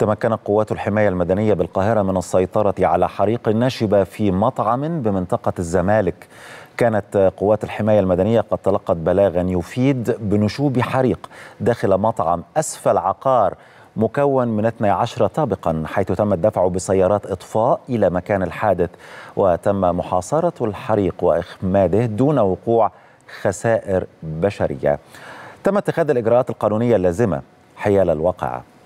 تمكنت قوات الحماية المدنية بالقاهرة من السيطرة على حريق نشب في مطعم بمنطقة الزمالك كانت قوات الحماية المدنية قد تلقت بلاغا يفيد بنشوب حريق داخل مطعم أسفل عقار مكون من 12 طابقا حيث تم الدفع بسيارات إطفاء إلى مكان الحادث وتم محاصرة الحريق وإخماده دون وقوع خسائر بشرية تم اتخاذ الإجراءات القانونية اللازمة حيال الواقعة